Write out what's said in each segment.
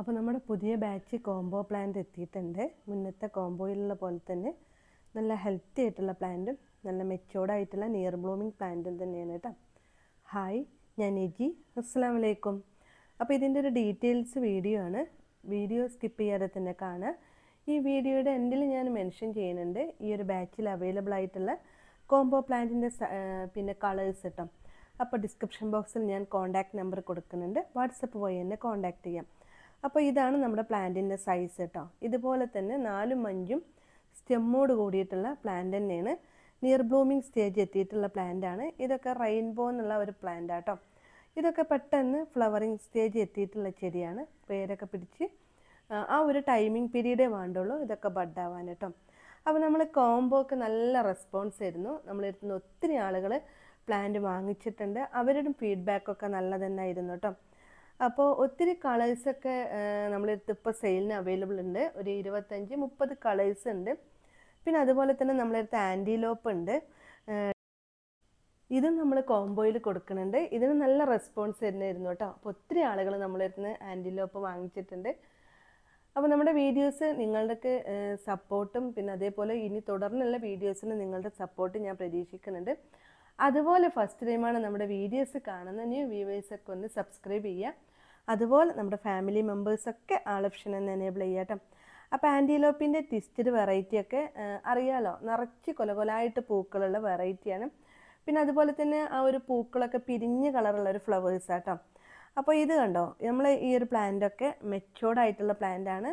അപ്പോൾ നമ്മുടെ പുതിയ ബാച്ച് കോംബോ പ്ലാന്റ് എത്തിയിട്ടുണ്ട് മുന്നത്തെ കോംബോയിലുള്ള പോലെ തന്നെ നല്ല ഹെൽത്തി ആയിട്ടുള്ള പ്ലാന്റും നല്ല മെച്ചോർഡ് ആയിട്ടുള്ള നിയർ ബ്ലൂമിങ് പ്ലാന്റും തന്നെയാണ് കേട്ടോ ഹായ് ഞാൻ എജി അസ്സാം വലൈക്കും അപ്പോൾ ഇതിൻ്റെ ഒരു ഡീറ്റെയിൽസ് വീഡിയോ ആണ് വീഡിയോ സ്കിപ്പ് ചെയ്യാതെ തന്നെ കാണുക ഈ വീഡിയോയുടെ എൻഡിൽ ഞാൻ മെൻഷൻ ചെയ്യുന്നുണ്ട് ഈ ഒരു ബാച്ചിൽ അവൈലബിൾ ആയിട്ടുള്ള കോംബോ പ്ലാന്റിൻ്റെ പിന്നെ കളേഴ്സ് കേട്ടോ അപ്പോൾ ഡിസ്ക്രിപ്ഷൻ ബോക്സിൽ ഞാൻ കോൺടാക്റ്റ് നമ്പർ കൊടുക്കുന്നുണ്ട് വാട്സപ്പ് വഴി എന്നെ കോൺടാക്റ്റ് ചെയ്യാം അപ്പോൾ ഇതാണ് നമ്മുടെ പ്ലാന്റിൻ്റെ സൈസ് കേട്ടോ ഇതുപോലെ തന്നെ നാലും അഞ്ചും സ്റ്റെമ്മോട് കൂടിയിട്ടുള്ള പ്ലാന്റ് തന്നെയാണ് നിയർ ബ്ലൂമിങ് സ്റ്റേജ് എത്തിയിട്ടുള്ള പ്ലാന്റാണ് ഇതൊക്കെ റെയിൻബോ എന്നുള്ള ഒരു പ്ലാന്റ് കേട്ടോ ഇതൊക്കെ പെട്ടെന്ന് ഫ്ലവറിങ് സ്റ്റേജ് എത്തിയിട്ടുള്ള ചെടിയാണ് പേരൊക്കെ പിടിച്ച് ആ ഒരു ടൈമിംഗ് പീരീഡേ വേണ്ടുള്ളൂ ഇതൊക്കെ ബഡാവാൻ കേട്ടോ അപ്പോൾ നമ്മൾ കോംബോക്ക് നല്ല റെസ്പോൺസ് ആയിരുന്നു നമ്മളെടുത്തുനിന്ന് ഒത്തിരി ആളുകൾ പ്ലാന്റ് വാങ്ങിച്ചിട്ടുണ്ട് അവരുടെ ഫീഡ്ബാക്കൊക്കെ നല്ലതന്നെ ആയിരുന്നു കേട്ടോ അപ്പോൾ ഒത്തിരി കളേഴ്സൊക്കെ നമ്മളെടുത്ത് ഇപ്പോൾ സെയിലിന് അവൈലബിൾ ഉണ്ട് ഒരു ഇരുപത്തഞ്ച് മുപ്പത് കളേഴ്സ് ഉണ്ട് പിന്നെ അതുപോലെ തന്നെ നമ്മളെടുത്ത് ആൻറ്റിലോപ്പ് ഉണ്ട് ഇതും നമ്മൾ കോംബോയിൽ കൊടുക്കുന്നുണ്ട് ഇതിന് നല്ല റെസ്പോൺസ് തന്നെയായിരുന്നു കേട്ടോ അപ്പോൾ ഒത്തിരി ആളുകൾ നമ്മളെടുത്ത് ആൻറ്റിലോപ്പ് വാങ്ങിച്ചിട്ടുണ്ട് അപ്പോൾ നമ്മുടെ വീഡിയോസ് നിങ്ങളുടെയൊക്കെ സപ്പോർട്ടും പിന്നെ അതേപോലെ ഇനി തുടർന്നുള്ള വീഡിയോസിന് നിങ്ങളുടെ സപ്പോർട്ട് ഞാൻ പ്രതീക്ഷിക്കുന്നുണ്ട് അതുപോലെ ഫസ്റ്റ് ടൈമാണ് നമ്മുടെ വീഡിയോസ് കാണുന്ന ന്യൂ വ്യൂവേഴ്സൊക്കെ ഒന്ന് സബ്സ്ക്രൈബ് ചെയ്യുക അതുപോലെ നമ്മുടെ ഫാമിലി മെമ്പേഴ്സൊക്കെ ആൾ ഓപ്ഷൻ തന്നെ എനേബിൾ ചെയ്യാട്ടോ അപ്പോൾ ആൻറ്റിലോപ്പിൻ്റെ ട്വിസ്റ്റഡ് വെറൈറ്റിയൊക്കെ അറിയാലോ നിറച്ച് കൊലകൊലായിട്ട് പൂക്കളുള്ള വെറൈറ്റിയാണ് പിന്നെ അതുപോലെ തന്നെ ആ ഒരു പൂക്കളൊക്കെ പിരിഞ്ഞ് കളറുള്ള ഒരു ഫ്ലവേഴ്സ് ആട്ടോ അപ്പോൾ ഇത് കണ്ടോ നമ്മൾ ഈ ഒരു പ്ലാന്റൊക്കെ മെച്ചുവർഡ് ആയിട്ടുള്ള പ്ലാന്റ് ആണ്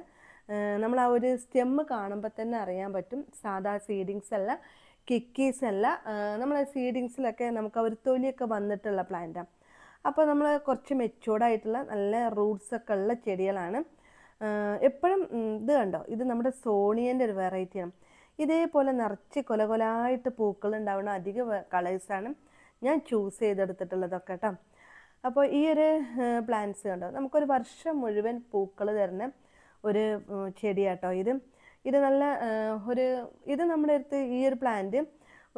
നമ്മൾ ആ ഒരു സ്റ്റെമ്മ് കാണുമ്പോൾ തന്നെ അറിയാൻ പറ്റും സാധാ സീഡിങ്സ് അല്ല കിക്കീസ് അല്ല നമ്മൾ സീഡിങ്സിലൊക്കെ നമുക്ക് ആ ഒരു തൊലിയൊക്കെ വന്നിട്ടുള്ള പ്ലാന്റാണ് അപ്പോൾ നമ്മൾ കുറച്ച് ആയിട്ടുള്ള നല്ല റൂട്ട്സ് ഒക്കെ ഉള്ള ചെടികളാണ് എപ്പോഴും ഇത് കണ്ടോ ഇത് നമ്മുടെ സോണിയൻ്റെ ഒരു വെറൈറ്റിയാണ് ഇതേപോലെ നിറച്ച് കൊല കൊലായിട്ട് പൂക്കൾ ഉണ്ടാവുന്ന അധിക കളേഴ്സാണ് ഞാൻ ചൂസ് ചെയ്തെടുത്തിട്ടുള്ളതൊക്കെ കേട്ടോ അപ്പോൾ ഈ ഒരു പ്ലാന്റ്സ് കണ്ടോ നമുക്കൊരു വർഷം മുഴുവൻ പൂക്കൾ തരുന്ന ഒരു ചെടിയാട്ടോ ഇത് ഇത് നല്ല ഒരു ഇത് നമ്മുടെ അടുത്ത് ഈ ഒരു പ്ലാന്റ്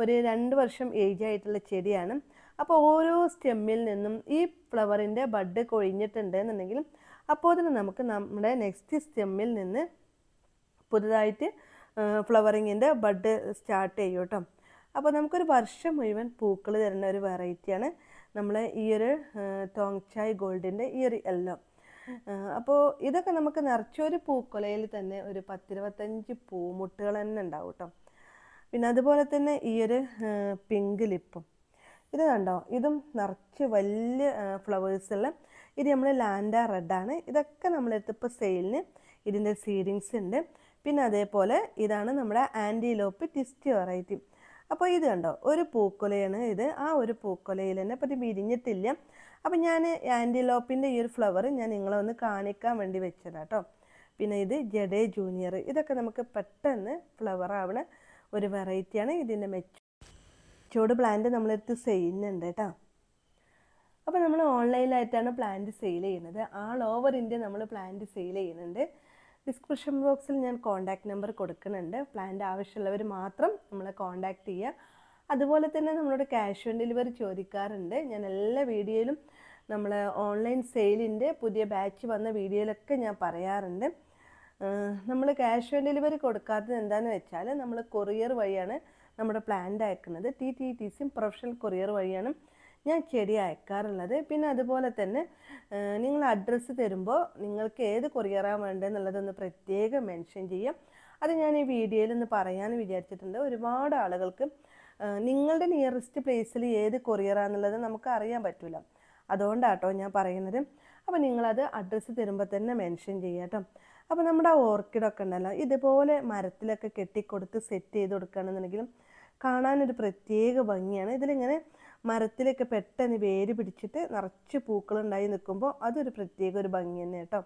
ഒരു രണ്ട് വർഷം ഏജ് ആയിട്ടുള്ള ചെടിയാണ് അപ്പോൾ ഓരോ സ്റ്റെമ്മിൽ നിന്നും ഈ ഫ്ലവറിൻ്റെ ബഡ് കൊഴിഞ്ഞിട്ടുണ്ട് എന്നുണ്ടെങ്കിൽ അപ്പോൾ തന്നെ നമുക്ക് നമ്മുടെ നെക്സ്റ്റ് സ്റ്റെമ്മിൽ നിന്ന് പുതുതായിട്ട് ഫ്ലവറിങ്ങിൻ്റെ ബഡ് സ്റ്റാർട്ട് ചെയ്യും കേട്ടോ അപ്പോൾ നമുക്കൊരു വർഷം മുഴുവൻ പൂക്കൾ തരുന്ന ഒരു വെറൈറ്റിയാണ് നമ്മളെ ഈ ഒരു ചായ് ഗോൾഡിൻ്റെ ഈ ഒരു യെല്ലോ അപ്പോൾ ഇതൊക്കെ നമുക്ക് നിറച്ചൊരു പൂക്കൊലയിൽ തന്നെ ഒരു പത്തിരുപത്തഞ്ച് പൂമുട്ടുകൾ തന്നെ ഉണ്ടാവും കേട്ടോ പിന്നെ അതുപോലെ തന്നെ ഈ ഒരു പിങ്ക് ലിപ്പും ഇത് കണ്ടോ ഇതും നിറച്ച് വലിയ ഫ്ലവേഴ്സുള്ള ഇത് നമ്മൾ ലാൻഡ റെഡാണ് ഇതൊക്കെ നമ്മളെടുത്ത് ഇപ്പോൾ സെയിലിന് ഇതിൻ്റെ സീഡിങ്സ് ഉണ്ട് പിന്നെ അതേപോലെ ഇതാണ് നമ്മുടെ ആൻറ്റിലോപ്പ് ടിസ്റ്റി വെറൈറ്റി അപ്പോൾ ഇത് കണ്ടോ ഒരു പൂക്കൊലയാണ് ഇത് ആ ഒരു പൂക്കൊലയിൽ തന്നെ അപ്പോൾ ഇത് വിരിഞ്ഞിട്ടില്ല അപ്പോൾ ഞാൻ ആൻറ്റിലോപ്പിൻ്റെ ഈ ഒരു ഫ്ലവർ ഞാൻ നിങ്ങളെ ഒന്ന് കാണിക്കാൻ വേണ്ടി വെച്ചതാണ് കേട്ടോ പിന്നെ ഇത് ജഡേ ജൂനിയർ ഇതൊക്കെ നമുക്ക് പെട്ടെന്ന് ഫ്ലവർ ആവണ ഒരു വെറൈറ്റിയാണ് ഇതിൻ്റെ മെച്ച കസ്റ്റോർഡ് പ്ലാന്റ് നമ്മളെടുത്ത് സെയിലിനുണ്ട് കേട്ടോ അപ്പോൾ നമ്മൾ ഓൺലൈനിലായിട്ടാണ് പ്ലാന്റ് സെയിൽ ചെയ്യുന്നത് ആൾ ഓവർ ഇന്ത്യ നമ്മൾ പ്ലാന്റ് സെയിൽ ചെയ്യുന്നുണ്ട് ഡിസ്ക്രിപ്ഷൻ ബോക്സിൽ ഞാൻ കോൺടാക്റ്റ് നമ്പർ കൊടുക്കുന്നുണ്ട് പ്ലാന്റ് ആവശ്യമുള്ളവർ മാത്രം നമ്മളെ കോൺടാക്റ്റ് ചെയ്യുക അതുപോലെ തന്നെ നമ്മളോട് ക്യാഷ് ഓൺ ഡെലിവറി ചോദിക്കാറുണ്ട് ഞാൻ എല്ലാ വീഡിയോയിലും നമ്മൾ ഓൺലൈൻ സെയിലിൻ്റെ പുതിയ ബാച്ച് വന്ന വീഡിയോയിലൊക്കെ ഞാൻ പറയാറുണ്ട് നമ്മൾ ക്യാഷ് ഓൺ ഡെലിവറി കൊടുക്കാത്തത് എന്താണെന്ന് വെച്ചാൽ നമ്മൾ കൊറിയർ വഴിയാണ് നമ്മുടെ പ്ലാൻഡ് അയക്കുന്നത് ടി ടി ടി സിയും പ്രൊഫഷണൽ കൊറിയർ വഴിയാണ് ഞാൻ ചെടി അയക്കാറുള്ളത് പിന്നെ അതുപോലെ തന്നെ നിങ്ങൾ അഡ്രസ്സ് തരുമ്പോൾ നിങ്ങൾക്ക് ഏത് കൊറിയറാണ് വേണ്ടതെന്നുള്ളതൊന്ന് പ്രത്യേകം മെൻഷൻ ചെയ്യാം അത് ഞാൻ ഈ വീഡിയോയിൽ ഒന്ന് പറയാൻ വിചാരിച്ചിട്ടുണ്ട് ഒരുപാട് ആളുകൾക്ക് നിങ്ങളുടെ നിയറസ്റ്റ് പ്ലേസിൽ ഏത് കൊറിയറാന്നുള്ളത് നമുക്ക് അറിയാൻ പറ്റില്ല അതുകൊണ്ടാട്ടോ ഞാൻ പറയുന്നത് അപ്പോൾ നിങ്ങളത് അഡ്രസ്സ് തരുമ്പോൾ തന്നെ മെൻഷൻ ചെയ്യുക കേട്ടോ അപ്പോൾ നമ്മുടെ ഓർക്കിഡൊക്കെ ഉണ്ടല്ലോ ഇതുപോലെ മരത്തിലൊക്കെ കെട്ടിക്കൊടുത്ത് സെറ്റ് ചെയ്ത് കൊടുക്കുകയാണെന്നുണ്ടെങ്കിലും കാണാനൊരു പ്രത്യേക ഭംഗിയാണ് ഇതിലിങ്ങനെ മരത്തിലൊക്കെ പെട്ടെന്ന് വേര് പിടിച്ചിട്ട് നിറച്ച് പൂക്കളുണ്ടായി നിൽക്കുമ്പോൾ അതൊരു പ്രത്യേക ഒരു ഭംഗി തന്നെ കേട്ടോ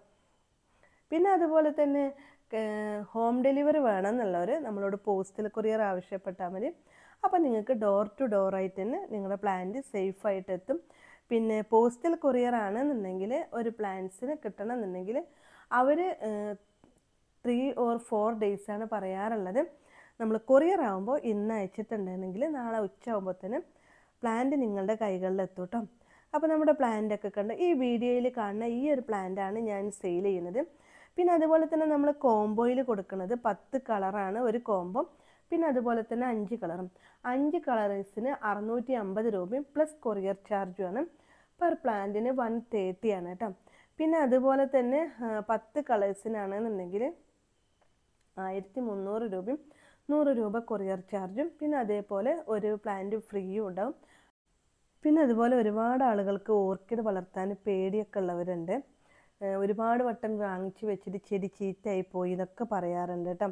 പിന്നെ അതുപോലെ തന്നെ ഹോം ഡെലിവറി വേണമെന്നുള്ളവർ നമ്മളോട് പോസ്റ്റൽ കൊറിയർ ആവശ്യപ്പെട്ടാൽ മതി അപ്പോൾ നിങ്ങൾക്ക് ഡോർ ടു ഡോർ ആയിട്ട് തന്നെ നിങ്ങളുടെ പ്ലാന്റ് സേഫായിട്ട് എത്തും പിന്നെ പോസ്റ്റൽ കൊറിയർ ആണെന്നുണ്ടെങ്കിൽ ഒരു പ്ലാന്റ്സിന് കിട്ടണമെന്നുണ്ടെങ്കിൽ അവർ ത്രീ ഓർ ഫോർ ഡേയ്സാണ് പറയാറുള്ളത് നമ്മൾ കൊറിയർ ആകുമ്പോൾ ഇന്ന് അയച്ചിട്ടുണ്ടെങ്കിൽ നാളെ ഉച്ച ആകുമ്പോഴത്തേനും പ്ലാന്റ് നിങ്ങളുടെ കൈകളിൽ എത്തൂട്ടോ അപ്പോൾ നമ്മുടെ പ്ലാന്റൊക്കെ കണ്ട് ഈ വീഡിയോയിൽ കാണുന്ന ഈ ഒരു പ്ലാന്റാണ് ഞാൻ സെയിൽ ചെയ്യുന്നത് പിന്നെ അതുപോലെ തന്നെ നമ്മൾ കോംബോയിൽ കൊടുക്കുന്നത് പത്ത് കളറാണ് ഒരു കോംബോ പിന്നെ അതുപോലെ തന്നെ അഞ്ച് കളറും അഞ്ച് കളേഴ്സിന് അറുന്നൂറ്റി അമ്പത് രൂപയും പ്ലസ് കൊറിയർ ആണ് പെർ പ്ലാന്റിന് വൺ തേർട്ടിയാണ് കേട്ടോ പിന്നെ അതുപോലെ തന്നെ പത്ത് കളേഴ്സിനാണെന്നുണ്ടെങ്കിൽ ആയിരത്തി മുന്നൂറ് രൂപയും നൂറ് രൂപ കൊറിയർ ചാർജും പിന്നെ അതേപോലെ ഒരു പ്ലാന്റ് ഫ്രീയും ഉണ്ടാവും പിന്നെ അതുപോലെ ഒരുപാട് ആളുകൾക്ക് ഓർക്കിഡ് വളർത്താൻ പേടിയൊക്കെ ഉള്ളവരുണ്ട് ഒരുപാട് വട്ടം വാങ്ങിച്ച് വെച്ചിട്ട് ചെടി ചീത്തയായി പോയി എന്നൊക്കെ പറയാറുണ്ട് കേട്ടോ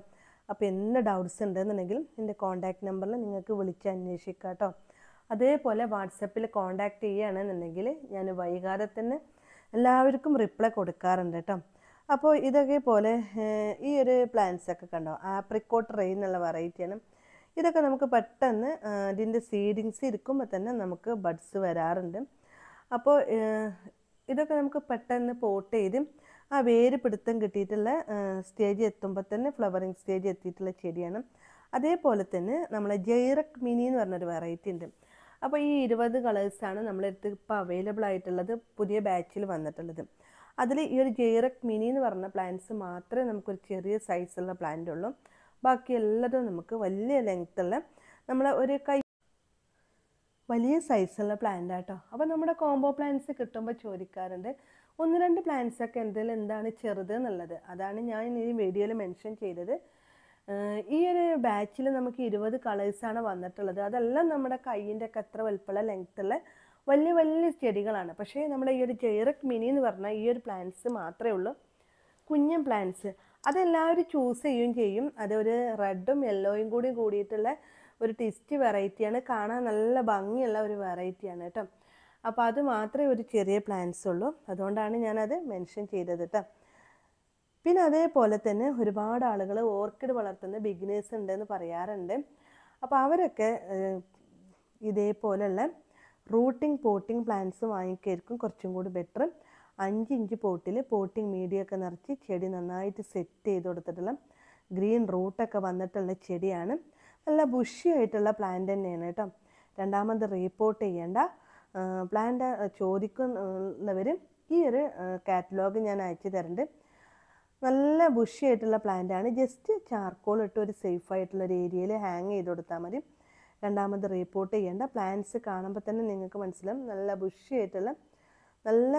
അപ്പോൾ എന്ത് ഡൗട്ട്സ് ഉണ്ടെന്നുണ്ടെങ്കിൽ എൻ്റെ കോൺടാക്റ്റ് നമ്പറിൽ നിങ്ങൾക്ക് വിളിച്ച് അന്വേഷിക്കാം കേട്ടോ അതേപോലെ വാട്സപ്പിൽ കോൺടാക്റ്റ് ചെയ്യുകയാണെന്നുണ്ടെങ്കിൽ ഞാൻ വൈകാതെ തന്നെ എല്ലാവർക്കും റിപ്ലൈ കൊടുക്കാറുണ്ട് കേട്ടോ അപ്പോൾ ഇതൊക്കെ പോലെ ഈ ഒരു പ്ലാന്റ്സ് ഒക്കെ കണ്ടോ ആപ്രിക്കോട്ട് റെയിൻ എന്നുള്ള വെറൈറ്റിയാണ് ഇതൊക്കെ നമുക്ക് പെട്ടെന്ന് അതിൻ്റെ സീഡിങ്സ് ഇരിക്കുമ്പോൾ തന്നെ നമുക്ക് ബഡ്സ് വരാറുണ്ട് അപ്പോൾ ഇതൊക്കെ നമുക്ക് പെട്ടെന്ന് പോട്ട് ചെയ്ത് ആ വേര് പിടുത്തം കിട്ടിയിട്ടുള്ള സ്റ്റേജ് എത്തുമ്പോൾ തന്നെ ഫ്ലവറിങ് സ്റ്റേജ് എത്തിയിട്ടുള്ള ചെടിയാണ് അതേപോലെ തന്നെ നമ്മളെ ജൈറക് മിനി എന്ന് പറഞ്ഞൊരു വെറൈറ്റി ഉണ്ട് അപ്പോൾ ഈ ഇരുപത് കളേഴ്സാണ് നമ്മളെടുത്ത് ഇപ്പോൾ അവൈലബിൾ ആയിട്ടുള്ളത് പുതിയ ബാച്ചിൽ വന്നിട്ടുള്ളത് അതിൽ ഈ ഒരു ജെയറക് മിനി എന്ന് പറഞ്ഞ പ്ലാന്റ്സ് മാത്രമേ നമുക്കൊരു ചെറിയ സൈസുള്ള പ്ലാന്റ് ഉള്ളൂ ബാക്കി എല്ലാതും നമുക്ക് വലിയ ലെങ്ത്തുള്ള നമ്മൾ ഒരു കൈ വലിയ സൈസുള്ള പ്ലാന്റ് ആട്ടോ അപ്പോൾ നമ്മുടെ കോംബോ പ്ലാന്റ്സ് കിട്ടുമ്പോൾ ചോദിക്കാറുണ്ട് ഒന്ന് രണ്ട് പ്ലാന്റ്സൊക്കെ ഒക്കെ എന്തെങ്കിലും എന്താണ് ചെറുത് എന്നുള്ളത് അതാണ് ഞാൻ ഈ വീഡിയോയിൽ മെൻഷൻ ചെയ്തത് ഈ ഒരു ബാച്ചിൽ നമുക്ക് ഇരുപത് കളേഴ്സാണ് വന്നിട്ടുള്ളത് അതെല്ലാം നമ്മുടെ കൈയിൻ്റെ ഒക്കെ എത്ര വലുപ്പമുള്ള ലെങ്ത്തുള്ള വലിയ വലിയ ചെടികളാണ് പക്ഷേ നമ്മുടെ ഈ ഒരു ജൈറക് മിനി എന്ന് പറഞ്ഞാൽ ഈ ഒരു പ്ലാന്റ്സ് മാത്രമേ ഉള്ളൂ കുഞ്ഞൻ പ്ലാന്റ്സ് അതെല്ലാവരും ചൂസ് ചെയ്യുകയും ചെയ്യും അതൊരു റെഡും യെല്ലോയും കൂടി കൂടിയിട്ടുള്ള ഒരു ടിസ്റ്റ് വെറൈറ്റിയാണ് കാണാൻ നല്ല ഭംഗിയുള്ള ഒരു വെറൈറ്റിയാണ് കേട്ടോ അപ്പോൾ അത് മാത്രമേ ഒരു ചെറിയ പ്ലാന്റ്സ് ഉള്ളൂ അതുകൊണ്ടാണ് ഞാനത് മെൻഷൻ ചെയ്തത് കേട്ടോ പിന്നെ അതേപോലെ തന്നെ ഒരുപാട് ആളുകൾ ഓർക്കിഡ് വളർത്തുന്ന ബിഗിനേഴ്സ് ഉണ്ടെന്ന് പറയാറുണ്ട് അപ്പോൾ അവരൊക്കെ ഇതേപോലെയുള്ള റൂട്ടിംഗ് പോട്ടിംഗ് പ്ലാന്റ്സ് വാങ്ങിക്കായിരിക്കും കുറച്ചും കൂടി ബെറ്റർ അഞ്ച് ഇഞ്ച് പോട്ടിൽ പോട്ടിംഗ് മീഡിയ ഒക്കെ നിറച്ച് ചെടി നന്നായിട്ട് സെറ്റ് ചെയ്ത് കൊടുത്തിട്ടുള്ള ഗ്രീൻ റൂട്ടൊക്കെ വന്നിട്ടുള്ള ചെടിയാണ് നല്ല ബുഷിയായിട്ടുള്ള പ്ലാന്റ് തന്നെയാണ് കേട്ടോ രണ്ടാമത് റീപ്പോർട്ട് ചെയ്യേണ്ട പ്ലാന്റ് ചോദിക്കുന്നവർ ഈ ഒരു കാറ്റലോഗ് ഞാൻ അയച്ചു തരുന്നുണ്ട് നല്ല ബുഷിയായിട്ടുള്ള പ്ലാന്റാണ് ജസ്റ്റ് ചാർക്കോൾ ഇട്ട് ഒരു സേഫ് ആയിട്ടുള്ള ഒരു ഏരിയയിൽ ഹാങ് ചെയ്ത് കൊടുത്താൽ മതി രണ്ടാമത് റീപ്പോർട്ട് ചെയ്യേണ്ട പ്ലാന്റ്സ് കാണുമ്പോൾ തന്നെ നിങ്ങൾക്ക് മനസ്സിലാവും നല്ല ബുഷിയായിട്ടുള്ള നല്ല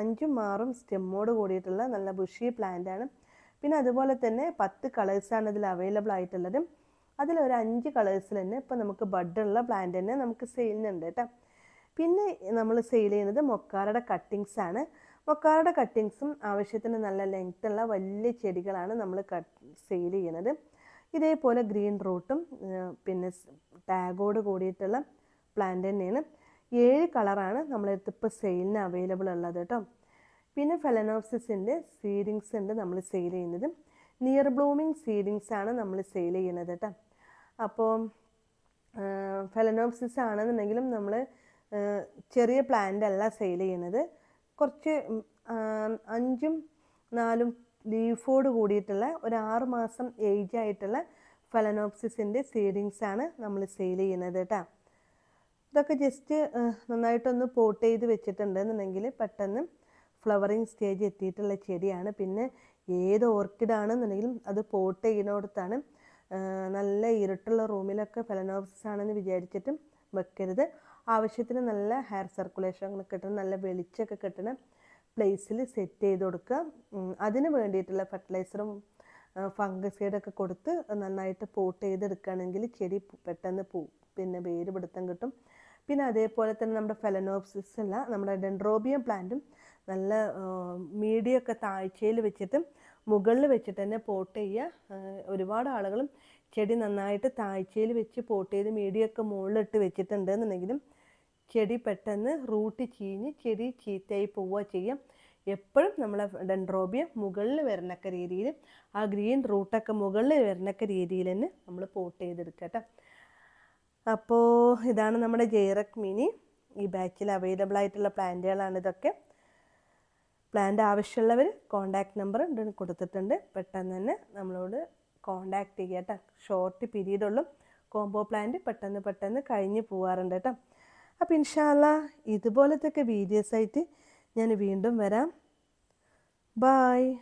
അഞ്ചും ആറും സ്റ്റെമ്മോട് കൂടിയിട്ടുള്ള നല്ല ബുഷി ആണ് പിന്നെ അതുപോലെ തന്നെ പത്ത് കളേഴ്സാണ് ഇതിൽ അവൈലബിൾ ആയിട്ടുള്ളത് അതിലൊരു അഞ്ച് കളേഴ്സിൽ തന്നെ ഇപ്പോൾ നമുക്ക് ബഡുള്ള പ്ലാന്റ് തന്നെ നമുക്ക് സെയിലിനുണ്ട് കേട്ടോ പിന്നെ നമ്മൾ സെയിൽ ചെയ്യുന്നത് മൊക്കാറയുടെ കട്ടിങ്സ് ആണ് മൊക്കാറയുടെ കട്ടിങ്സും ആവശ്യത്തിന് നല്ല ലെങ്ത്തുള്ള വലിയ ചെടികളാണ് നമ്മൾ കട്ട് സെയിൽ ചെയ്യുന്നത് ഇതേപോലെ ഗ്രീൻ റൂട്ടും പിന്നെ ടാഗോട് കൂടിയിട്ടുള്ള പ്ലാന്റ് തന്നെയാണ് ഏഴ് കളറാണ് നമ്മളെടുത്ത് ഇപ്പോൾ സെയിലിന് അവൈലബിൾ ഉള്ളത് കേട്ടോ പിന്നെ ഫെലനോപ്സിസിൻ്റെ സീഡിങ്സ് ഉണ്ട് നമ്മൾ സെയിൽ ചെയ്യുന്നത് നിയർ ബ്ലൂമിങ് സീഡിങ്സ് ആണ് നമ്മൾ സെയിൽ ചെയ്യുന്നത് കേട്ടോ അപ്പോൾ ഫെലനോപ്സിസ് ആണെന്നുണ്ടെങ്കിലും നമ്മൾ ചെറിയ പ്ലാന്റ് അല്ല സെയിൽ ചെയ്യുന്നത് കുറച്ച് അഞ്ചും നാലും ലീഫോട് കൂടിയിട്ടുള്ള ഒരു ആറ് മാസം ഏജ് ആയിട്ടുള്ള ഫലനോപ്സിസിൻ്റെ സീഡിങ്സ് ആണ് നമ്മൾ സെയിൽ ചെയ്യുന്നത് കേട്ടോ ഇതൊക്കെ ജസ്റ്റ് നന്നായിട്ടൊന്ന് പോട്ട് ചെയ്ത് വെച്ചിട്ടുണ്ടെന്നുണ്ടെങ്കിൽ പെട്ടെന്ന് ഫ്ലവറിങ് സ്റ്റേജ് എത്തിയിട്ടുള്ള ചെടിയാണ് പിന്നെ ഏത് ഓർക്കിഡാണെന്നുണ്ടെങ്കിലും അത് പോട്ട് ചെയ്യുന്നിടത്താണ് നല്ല ഇരുട്ടുള്ള റൂമിലൊക്കെ ഫലനോപ്സിസ് ആണെന്ന് വിചാരിച്ചിട്ടും വെക്കരുത് ആവശ്യത്തിന് നല്ല ഹെയർ സർക്കുലേഷൻ കിട്ടണം നല്ല വെളിച്ചമൊക്കെ കിട്ടണം പ്ലേസിൽ സെറ്റ് ചെയ്ത് കൊടുക്കുക അതിന് വേണ്ടിയിട്ടുള്ള ഫെർട്ടിലൈസറും ഫംഗസൈഡൊക്കെ കൊടുത്ത് നന്നായിട്ട് പോട്ട് ചെയ്തെടുക്കുകയാണെങ്കിൽ ചെടി പെട്ടെന്ന് പൂ പിന്നെ വേര് പിടുത്തം കിട്ടും പിന്നെ അതേപോലെ തന്നെ നമ്മുടെ ഫെലനോപ്സിസ് അല്ല നമ്മുടെ ഡെൻഡ്രോബിയം പ്ലാന്റും നല്ല മീഡിയൊക്കെ താഴ്ചയിൽ വെച്ചിട്ട് മുകളിൽ വെച്ചിട്ട് തന്നെ പോട്ട് ചെയ്യുക ഒരുപാട് ആളുകളും ചെടി നന്നായിട്ട് താഴ്ചയിൽ വെച്ച് പോട്ട് ചെയ്ത് മീഡിയൊക്കെ മുകളിലിട്ട് വെച്ചിട്ടുണ്ടെന്നുണ്ടെങ്കിലും ചെടി പെട്ടെന്ന് റൂട്ട് ചീഞ്ഞ് ചെടി ചീത്തയായി പോവുക ചെയ്യും എപ്പോഴും നമ്മളെ ഡെൻഡ്രോബിയ മുകളിൽ വരണക്ക രീതിയിൽ ആ ഗ്രീൻ റൂട്ടൊക്കെ മുകളിൽ വരണക്ക രീതിയിൽ തന്നെ നമ്മൾ പോട്ട് ചെയ്തെടുക്കുക കേട്ടോ അപ്പോൾ ഇതാണ് നമ്മുടെ ജെയറക് മിനി ഈ ബാച്ചിൽ അവൈലബിൾ ആയിട്ടുള്ള പ്ലാന്റുകളാണ് ഇതൊക്കെ പ്ലാന്റ് ആവശ്യമുള്ളവർ കോണ്ടാക്ട് നമ്പർ കൊടുത്തിട്ടുണ്ട് പെട്ടെന്ന് തന്നെ നമ്മളോട് കോണ്ടാക്ട് ചെയ്യാം കേട്ടോ ഷോർട്ട് പീരീഡുള്ളൂ കോംബോ പ്ലാന്റ് പെട്ടെന്ന് പെട്ടെന്ന് കഴിഞ്ഞ് പോകാറുണ്ട് കേട്ടോ അപ്പോൾ ഇൻഷാല്ല ഇതുപോലത്തെ ഒക്കെ വീഡിയോസായിട്ട് ഞാൻ വീണ്ടും വരാം ബായ്